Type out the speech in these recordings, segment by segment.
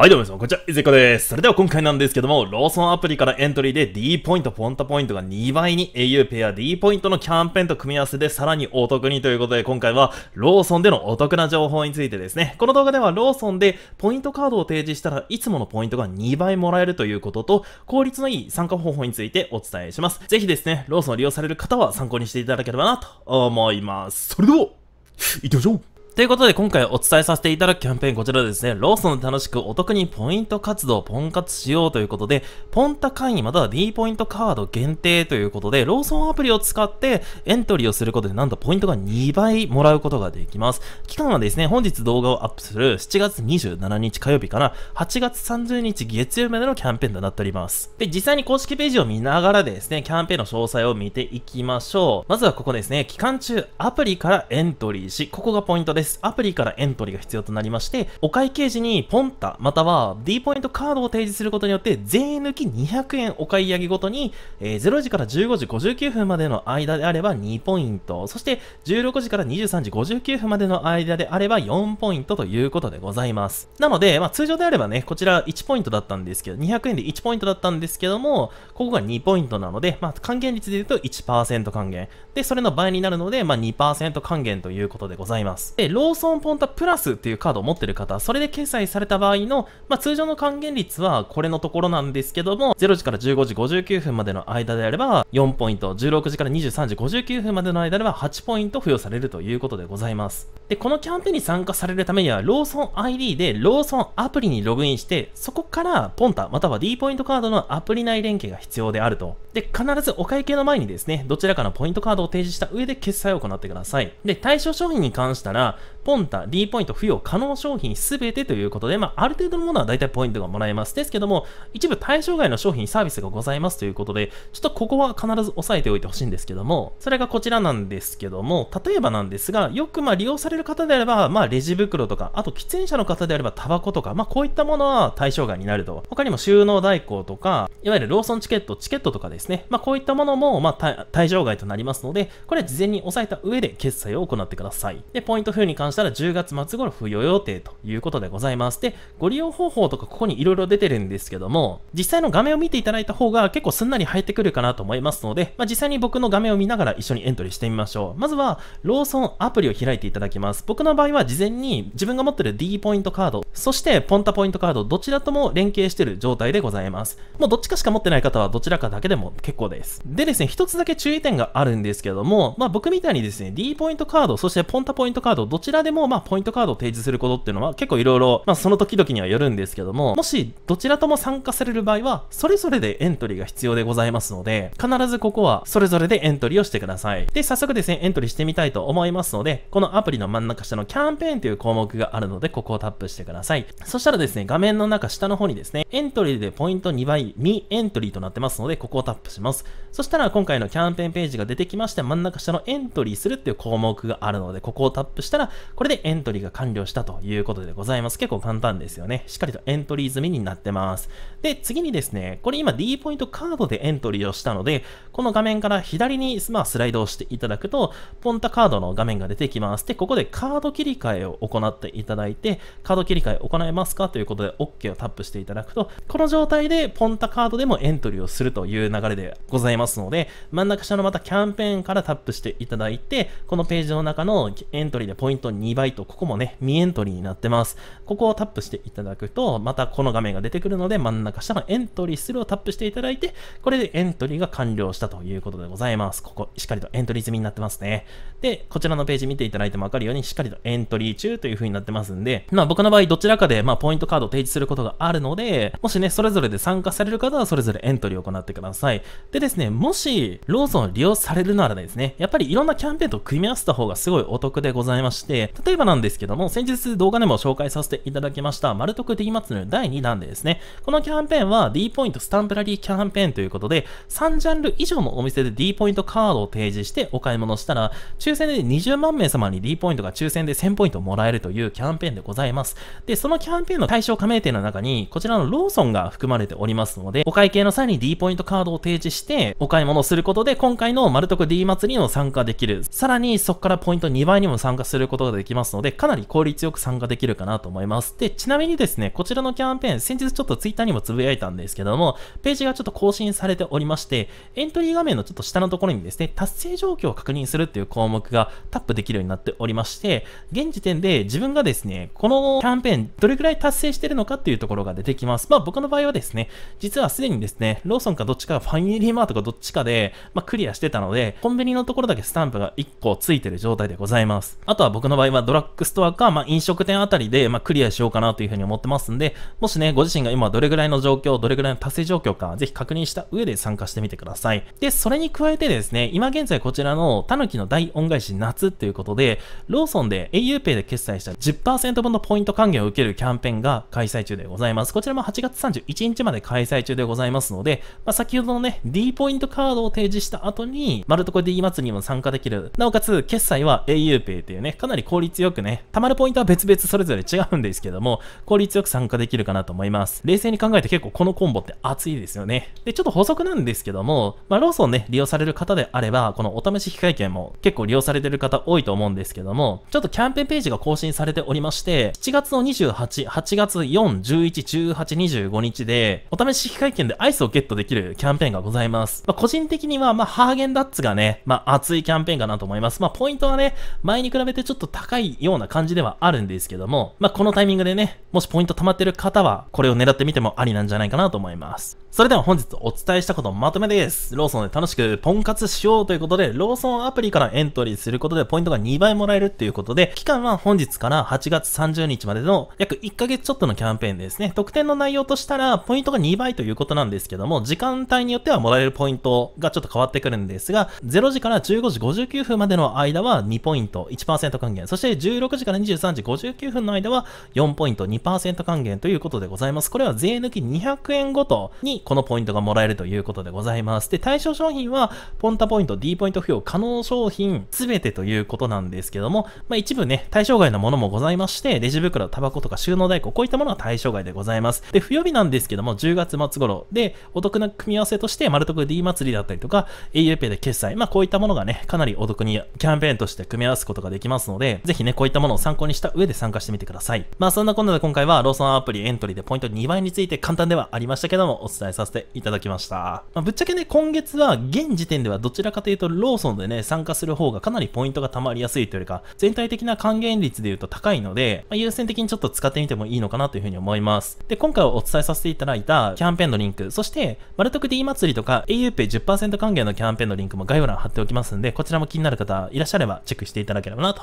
はいどうも皆さん、こんにちは、いずこです。それでは今回なんですけども、ローソンアプリからエントリーで D ポイント、ポンタポイントが2倍に au ペア D ポイントのキャンペーンと組み合わせでさらにお得にということで、今回はローソンでのお得な情報についてですね、この動画ではローソンでポイントカードを提示したらいつものポイントが2倍もらえるということと、効率のいい参加方法についてお伝えします。ぜひですね、ローソンを利用される方は参考にしていただければなと思います。それでは、行ってみましょうということで今回お伝えさせていただくキャンペーンこちらですね、ローソンで楽しくお得にポイント活動、をポン活しようということで、ポンタ会員または D ポイントカード限定ということで、ローソンアプリを使ってエントリーをすることでなんとポイントが2倍もらうことができます。期間はですね、本日動画をアップする7月27日火曜日から8月30日月曜日までのキャンペーンとなっております。で、実際に公式ページを見ながらですね、キャンペーンの詳細を見ていきましょう。まずはここですね、期間中アプリからエントリーし、ここがポイントです。です。アプリからエントリーが必要となりまして、お会計時にポンタまたは D ポイントカードを提示することによって、税抜き200円お買い上げごとに、えー、0時から15時59分までの間であれば2ポイント、そして16時から23時59分までの間であれば4ポイントということでございます。なので、まあ、通常であればね、こちら1ポイントだったんですけど、200円で1ポイントだったんですけども、ここが2ポイントなので、まあ、還元率で言うと1%還元。で、それの倍になるので、まあ、2%還元ということでございます。で、ローソンポンタプラスっていうカードを持ってる方、それで決済された場合の、まあ、通常の還元率はこれのところなんですけども、0時から15時59分までの間であれば4ポイント、16時から23時59分までの間では8ポイント付与されるということでございます。で、このキャンペーンに参加されるためには、ローソン ID でローソンアプリにログインして、そこからポンタまたは D ポイントカードのアプリ内連携が必要であると。で、必ずお会計の前にですね、どちらかのポイントカードを提示した上で決済を行ってください。で、対象商品に関したら、ポンタ、D ポイント付与可能商品すべてということで、まあ、ある程度のものは大体ポイントがもらえます。ですけども、一部対象外の商品、サービスがございますということで、ちょっとここは必ず押さえておいてほしいんですけども、それがこちらなんですけども、例えばなんですが、よくま利用される方であれば、まあ、レジ袋とか、あと喫煙者の方であれば、タバコとか、まあ、こういったものは対象外になると。他にも収納代行とか、いわゆるローソンチケット、チケットとかですね、まあ、こういったものも、ま対象外となりますので、これは事前に押さえた上で決済を行ってください。で、ポイント付に関したら10月末頃付与予定ということでございます。で、ご利用方法とかここに色々出てるんですけども、実際の画面を見ていただいた方が結構すんなり入ってくるかなと思いますので、まあ、実際に僕の画面を見ながら一緒にエントリーしてみましょう。まずは、ローソンアプリを開いていただきます。僕の場合は事前に自分が持ってる D ポイントカード、そしてポンタポイントカード、どちらとも連携してる状態でございます。もうどっちかしか持ってない方はどちらかだけでも結構です。でですね、一つだけ注意点があるんですけども、まあ僕みたいにですね、D ポイントカード、そしてポンタポイントカード、どちらでも、まあ、ポイントカードを提示することっていうのは、結構いろいろ、まあ、その時々にはよるんですけども、もし、どちらとも参加される場合は、それぞれでエントリーが必要でございますので、必ずここは、それぞれでエントリーをしてください。で、早速ですね、エントリーしてみたいと思いますので、このアプリの真ん中下のキャンペーンという項目があるので、ここをタップしてください。そしたらですね、画面の中下の方にですね、エントリーでポイント2倍、未エントリーとなってますので、ここをタップします。そしたら、今回のキャンペーンページが出てきまして、真ん中下のエントリーするっていう項目があるので、ここをタップしたら、これでエントリーが完了したということでございます。結構簡単ですよね。しっかりとエントリー済みになってます。で、次にですね、これ今 D ポイントカードでエントリーをしたので、この画面から左に、まあ、スライドをしていただくと、ポンタカードの画面が出てきます。で、ここでカード切り替えを行っていただいて、カード切り替え行えますかということで OK をタップしていただくと、この状態でポンタカードでもエントリーをするという流れでございますので、真ん中下のまたキャンペーンからタップしていただいて、このページの中のエントリーでポイントト2倍と、ここもね、未エントリーになってます。ここをタップしていただくと、またこの画面が出てくるので、真ん中下のエントリーするをタップしていただいて、これでエントリーが完了したということでございます。ここ、しっかりとエントリー済みになってますね。で、こちらのページ見ていただいてもわかるように、しっかりとエントリー中という風になってますんで、まあ僕の場合どちらかで、まあポイントカードを提示することがあるので、もしね、それぞれで参加される方はそれぞれエントリーを行ってください。でですね、もし、ローソンを利用されるならですね、やっぱりいろんなキャンペーンと組み合わせた方がすごいお得でございまして、、例えばなんですけども、先日動画でも紹介させていただきました、マルトク D マツの第2弾でですね、このキャンペーンは D ポイントスタンプラリーキャンペーンということで、3ジャンル以上のお店で D ポイントカードを提示してお買い物したら、抽選で20万名様に D ポイントが抽選で1000ポイントもらえるというキャンペーンでございます。で、そのキャンペーンの対象加盟店の中に、こちらのローソンが含まれておりますので、お会計の際に D ポイントカードを提示して、お買い物をすることで、今回のマルトク D 祭りにも参加できる。さらに、そこからポイント2倍にも参加することができますので、かなり効率よく参加できるかなと思います。で、ちなみにですね、こちらのキャンペーン、先日ちょっと Twitter にもつぶやいたんですけども、ページがちょっと更新されておりまして、エントリー画面のちょっと下のところにですね、達成状況を確認するっていう項目がタップできるようになっておりまして、現時点で自分がですね、このキャンペーン、どれくらい達成してるのかっていうところが出てきます。まあ僕の場合はですね、実はすでにですね、ローソンかどっちか、ファミリーマートかどっちかで、まあ、クリアしてたので、コンビニのところだけスタンプが1個ついてる状態でございます。あとは僕僕の場合はドラッグストアか、まあ、飲食店あたりで、まあ、クリアしようかなというふうに思ってますんで、もしね、ご自身が今どれぐらいの状況、どれぐらいの達成状況か、ぜひ確認した上で参加してみてください。で、それに加えてですね、今現在こちらのタヌキの大恩返し夏ということで、ローソンで auPay で決済した10%分のポイント還元を受けるキャンペーンが開催中でございます。こちらも8月31日まで開催中でございますので、まあ、先ほどのね、D ポイントカードを提示した後に、マルトコ D 祭りにも参加できる。なおかつ、決済は auPay というね、かなり効率よくね、貯まるポイントは別々それぞれ違うんですけども、効率よく参加できるかなと思います。冷静に考えて結構このコンボって熱いですよね。で、ちょっと補足なんですけども、まあ、ローソンね、利用される方であれば、このお試し機会券も結構利用されてる方多いと思うんですけども、ちょっとキャンペーンページが更新されておりまして、7月の28、8月4、11、18、25日で、お試し機会券でアイスをゲットできるキャンペーンがございます。まあ、個人的には、まあ、ハーゲンダッツがね、まあ、熱いキャンペーンかなと思います。まあ、ポイントはね、前に比べてちょっとと高いような感じではあるんですけども、まあ、このタイミングでね、もしポイント溜まってる方は、これを狙ってみてもありなんじゃないかなと思います。それでは本日お伝えしたことまとめです。ローソンで楽しくポンツしようということで、ローソンアプリからエントリーすることでポイントが2倍もらえるっていうことで、期間は本日から8月30日までの約1ヶ月ちょっとのキャンペーンですね。特典の内容としたら、ポイントが2倍ということなんですけども、時間帯によってはもらえるポイントがちょっと変わってくるんですが、0時から15時59分までの間は2ポイント、1%還還元、そして16時から23時59分の間は4ポイント2%還元ということでございます。これは税抜き200円ごとにこのポイントがもらえるということでございます。で、対象商品はポンタポイント、D ポイント付与可能商品すべてということなんですけども、まあ、一部ね、対象外のものもございまして、レジ袋、タバコとか収納代行、こういったものは対象外でございます。で、付与日なんですけども、10月末頃で、お得な組み合わせとして、丸ル D 祭りだったりとか、a u p で決済、まあこういったものがね、かなりお得にキャンペーンとして組み合わすことができますので、で、ぜひね、こういったものを参考にした上で参加してみてください。まあそんなこんなで今回はローソンアプリエントリーでポイント2倍について簡単ではありましたけども、お伝えさせていただきました。まあ、ぶっちゃけね、今月は現時点ではどちらかというとローソンでね、参加する方がかなりポイントが溜まりやすいというか、全体的な還元率で言うと高いので、まあ、優先的にちょっと使ってみてもいいのかなというふうに思います。で、今回お伝えさせていただいたキャンペーンのリンク、そして、丸徳 D 祭りとか auPay10% 還元のキャンペーンのリンクも概要欄貼っておきますんで、こちらも気になる方いらっしゃればチェックしていただければなと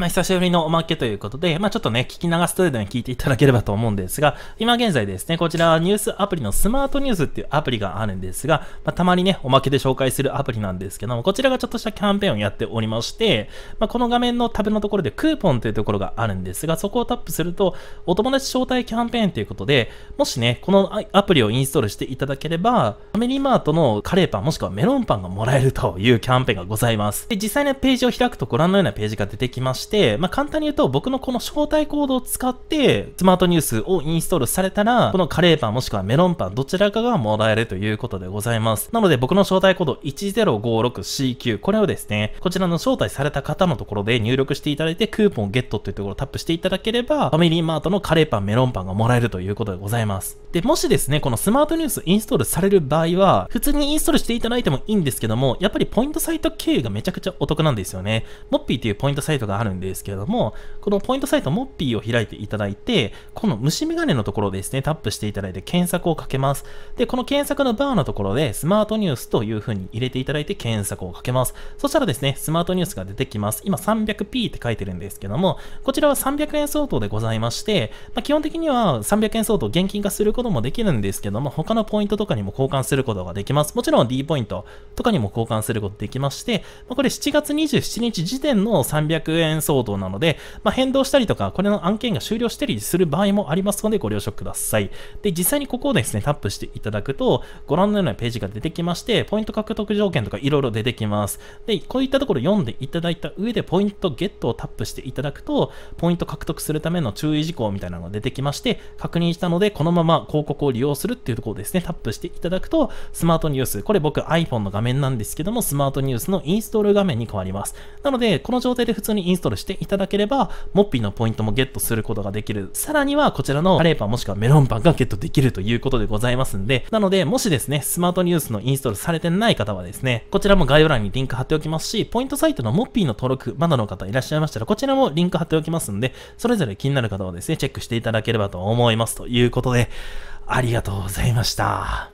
まあ、久しぶりのおまけということで、まあ、ちょっとね、聞き流す程度に聞いていただければと思うんですが、今現在ですね、こちらニュースアプリのスマートニュースっていうアプリがあるんですが、まあ、たまにね、おまけで紹介するアプリなんですけども、こちらがちょっとしたキャンペーンをやっておりまして、まあ、この画面のタブのところでクーポンというところがあるんですが、そこをタップすると、お友達招待キャンペーンということで、もしね、このアプリをインストールしていただければ、ファミリーマートのカレーパンもしくはメロンパンがもらえるというキャンペーンがございます。で、実際ね、ページを開くとご覧のようなページが出てきまして、、まあ、簡単に言うと僕のこの招待コードを使ってスマートニュースをインストールされたら、このカレーパンもしくはメロンパンどちらかがもらえるということでございます。なので僕の招待コード 1056CQ これをですね、こちらの招待された方のところで入力していただいてクーポンゲットというところをタップしていただければファミリーマートのカレーパンメロンパンがもらえるということでございます。で、もしですね、このスマートニュースインストールされる場合は普通にインストールしていただいてもいいんですけども、やっぱりポイントサイト経由がめちゃくちゃお得なんですよね。モッピーっていうポイントサイトがあるんですけれども、このポイントサイトモッピーを開いていただいて、この虫眼鏡のところですね、タップしていただいて検索をかけます。で、この検索のバーのところで、スマートニュースという風に入れていただいて検索をかけます。そしたらですね、スマートニュースが出てきます。今 300p って書いてるんですけども、こちらは300円相当でございまして、まあ、基本的には300円相当現金化することもできるんですけども、他のポイントとかにも交換することができます。もちろん D ポイントとかにも交換することできまして、まあ、これ7月27日時点の300円騒動なので、まあ、変動したりとか、これの案件が終了したりする場合もありますので、ご了承ください。で、実際にここをですね、タップしていただくと、ご覧のようなページが出てきまして、ポイント獲得条件とかいろいろ出てきます。で、こういったところ読んでいただいた上で、ポイントゲットをタップしていただくと、ポイント獲得するための注意事項みたいなのが出てきまして、確認したので、このまま広告を利用するっていうところをですね、タップしていただくと、スマートニュース、これ僕 iPhone の画面なんですけども、スマートニュースのインストール画面に変わります。なので、この状態で普通にインストールトルしていただければ、モッピーのポイントもゲットすることができる。さらには、こちらのカレーパンもしくはメロンパンがゲットできるということでございますんで、なので、もしですね、スマートニュースのインストールされてない方はですね、こちらも概要欄にリンク貼っておきますし、ポイントサイトのモッピーの登録、まだの方いらっしゃいましたら、こちらもリンク貼っておきますんで、それぞれ気になる方はですね、チェックしていただければと思いますということで、ありがとうございました。